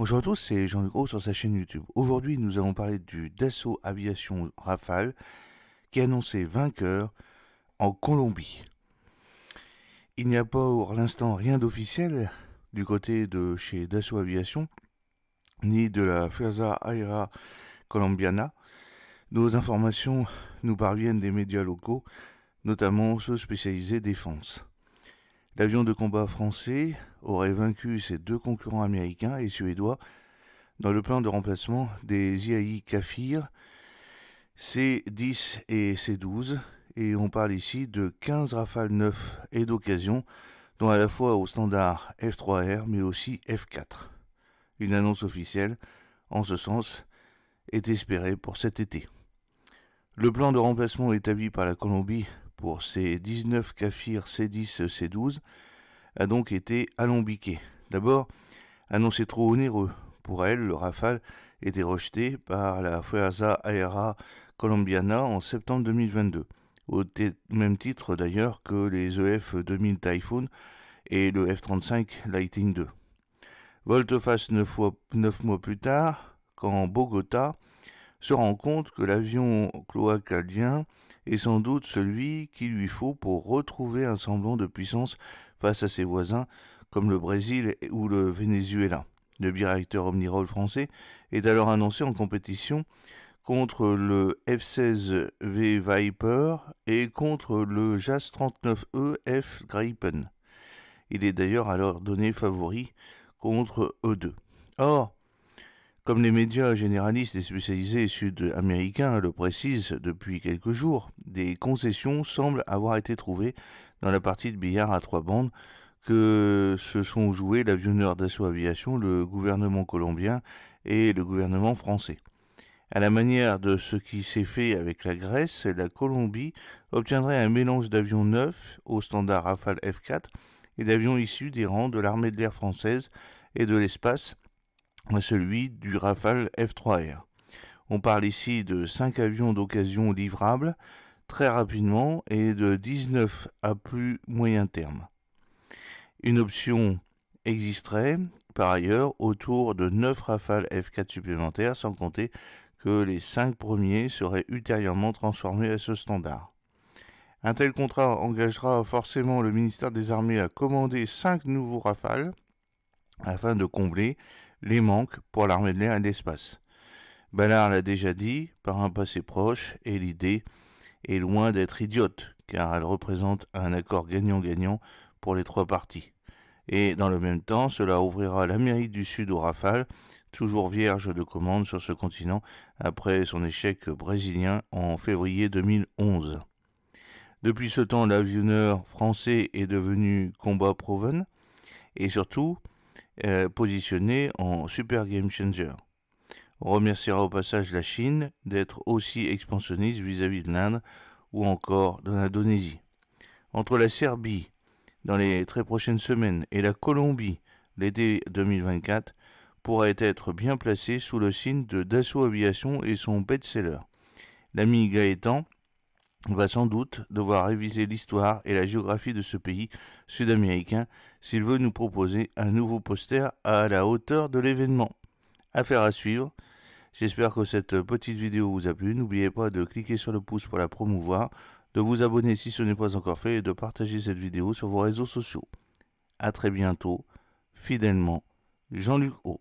Bonjour à tous, c'est Jean-Luc Gros sur sa chaîne YouTube. Aujourd'hui, nous allons parler du Dassault Aviation Rafale qui a annoncé vainqueur en Colombie. Il n'y a pas pour l'instant rien d'officiel du côté de chez Dassault Aviation ni de la Fuerza Aérea Colombiana. Nos informations nous parviennent des médias locaux, notamment ceux spécialisés défense. L'avion de combat français aurait vaincu ses deux concurrents américains et suédois dans le plan de remplacement des IAI Kafir C10 et C12. Et on parle ici de 15 rafales 9 et d'occasion, dont à la fois au standard F3R mais aussi F4. Une annonce officielle en ce sens est espérée pour cet été. Le plan de remplacement établi par la Colombie pour ces 19 Kafir C10 C12 a donc été alambiquée. D'abord, annoncé trop onéreux. Pour elle, le Rafale était rejeté par la Fuerza Aérea Colombiana en septembre 2022, au même titre d'ailleurs que les EF 2000 Typhoon et le F-35 Lightning II. Volte-face neuf, neuf mois plus tard, quand Bogota se rend compte que l'avion cloacalien est sans doute celui qu'il lui faut pour retrouver un semblant de puissance face à ses voisins comme le Brésil ou le Venezuela. Le directeur Omnirol français est alors annoncé en compétition contre le F-16V Viper et contre le JAS 39E F Gripen. Il est d'ailleurs alors donné favori contre E2. Or, comme les médias généralistes et spécialisés sud-américains le précisent depuis quelques jours, des concessions semblent avoir été trouvées dans la partie de billard à trois bandes que se sont joués l'avionneur d'assaut aviation, le gouvernement colombien et le gouvernement français. À la manière de ce qui s'est fait avec la Grèce, la Colombie obtiendrait un mélange d'avions neufs au standard Rafale F4 et d'avions issus des rangs de l'armée de l'air française et de l'espace à celui du Rafale F3R. On parle ici de 5 avions d'occasion livrables très rapidement et de 19 à plus moyen terme. Une option existerait par ailleurs autour de 9 Rafales F4 supplémentaires sans compter que les 5 premiers seraient ultérieurement transformés à ce standard. Un tel contrat engagera forcément le ministère des Armées à commander 5 nouveaux Rafales afin de combler les manques pour l'armée de l'air et de l'espace. Ballard l'a déjà dit, par un passé proche, et l'idée est loin d'être idiote, car elle représente un accord gagnant-gagnant pour les trois parties. Et dans le même temps, cela ouvrira l'Amérique du Sud au rafale, toujours vierge de commandes sur ce continent après son échec brésilien en février 2011. Depuis ce temps, l'avionneur français est devenu combat proven, et surtout, euh, positionné en super game changer. On remerciera au passage la Chine d'être aussi expansionniste vis-à-vis de l'Inde ou encore de l'Indonésie. Entre la Serbie dans les très prochaines semaines et la Colombie l'été 2024 pourrait être bien placé sous le signe de Dassault Aviation et son best-seller. L'ami Gaëtan on va sans doute devoir réviser l'histoire et la géographie de ce pays sud-américain s'il veut nous proposer un nouveau poster à la hauteur de l'événement. Affaire à suivre. J'espère que cette petite vidéo vous a plu. N'oubliez pas de cliquer sur le pouce pour la promouvoir, de vous abonner si ce n'est pas encore fait et de partager cette vidéo sur vos réseaux sociaux. A très bientôt, fidèlement, Jean-Luc Haut.